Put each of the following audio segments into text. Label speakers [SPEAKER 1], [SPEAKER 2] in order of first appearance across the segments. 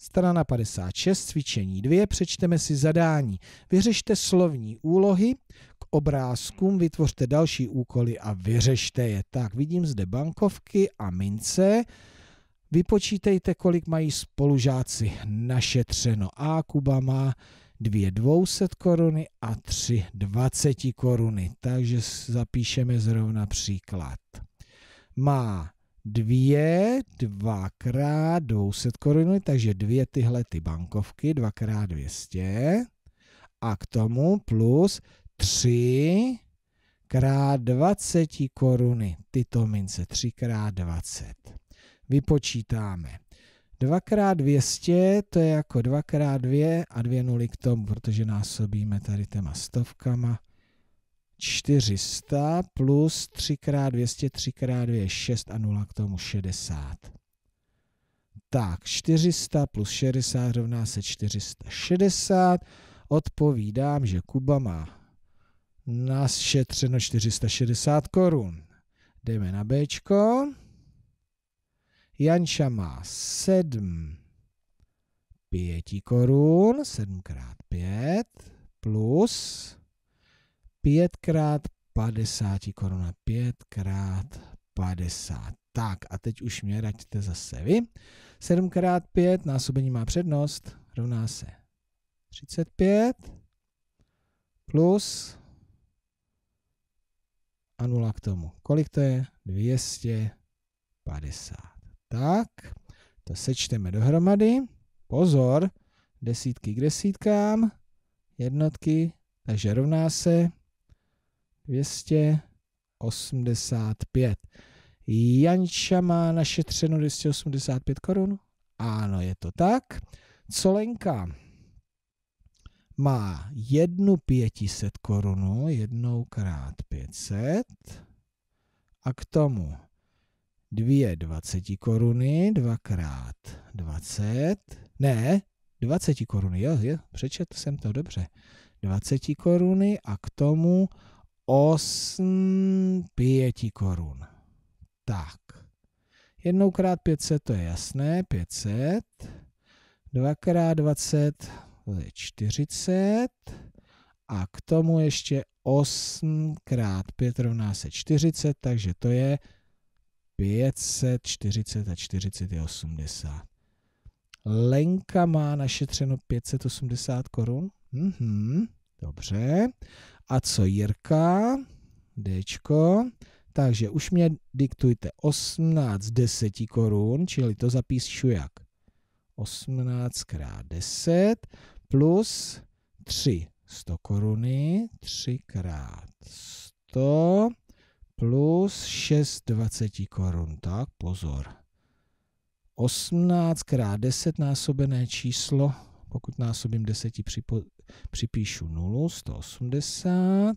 [SPEAKER 1] Strana 56, cvičení 2, přečteme si zadání. Vyřešte slovní úlohy, k obrázkům vytvořte další úkoly a vyřešte je. Tak, vidím zde bankovky a mince. Vypočítejte, kolik mají spolužáci našetřeno. A Kuba má dvě 200 koruny a tři 20 koruny. Takže zapíšeme zrovna příklad. Má dvě, dvakrát 200 koruny, takže dvě tyhle ty bankovky, dvakrát 200 a k tomu plus 3 krát 20 koruny, tyto mince, 3 krát 20. Vypočítáme. 2 krát 200, to je jako 2 krát 2 a 2 nuly k tomu, protože násobíme tady těma stovkama. 400 plus 3 x 200, 3 x 2 je 6 a 0 k tomu 60. Tak, 400 plus 60 rovná se 460. Odpovídám, že Kuba má našetřeno 460 korun. Jdeme na B. Janča má 7 5 korun, 7 x 5 plus pětkrát 50 koruna, pětkrát 50. Tak a teď už mě raďte zase vy. 7x5 násobení má přednost, rovná se 35 plus a nula k tomu. Kolik to je? 250. Tak, to sečteme dohromady. Pozor, desítky k desítkám, jednotky, takže rovná se 285. Janča má našetřeno 285 korun. Ano, je to tak. Colenka má jednu 500 korunu, jednou krát 500 a k tomu dvě 20 koruny, dvakrát 20, ne, 20 koruny, jo, jo, přečetl jsem to dobře, 20 koruny a k tomu 8 5 korun. Tak. Jednou krát 500, to je jasné, 500. Dvakrát 20, to je 40. A k tomu ještě 8 krát 5 rovná se 40, takže to je 540 a 40 je 80. Lenka má našetřeno 580 korun? Mhm, dobře. A co Jirka? Dčko. Takže už mě diktujte 18 10 korun, čili to zapíšu jak? 18 krát 10 plus 3 100 koruny, 3 krát 100 plus 6 20 korun. Tak, pozor. 18 krát 10 násobené číslo pokud násobím 10, připo, připíšu 0, 180,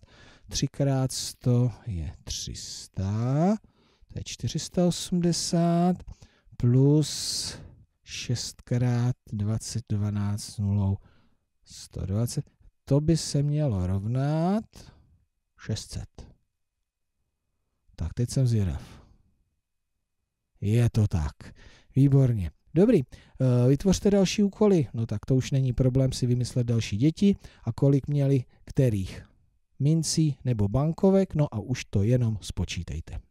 [SPEAKER 1] 3 krát 100 je 300, to je 480, plus 6 krát 20, 12, 0, 120. To by se mělo rovnat 600. Tak teď jsem zvědav. Je to tak. Výborně. Dobrý, eh, vytvořte další úkoly. No tak to už není problém si vymyslet další děti a kolik měli kterých. Mincí nebo bankovek, no a už to jenom spočítejte.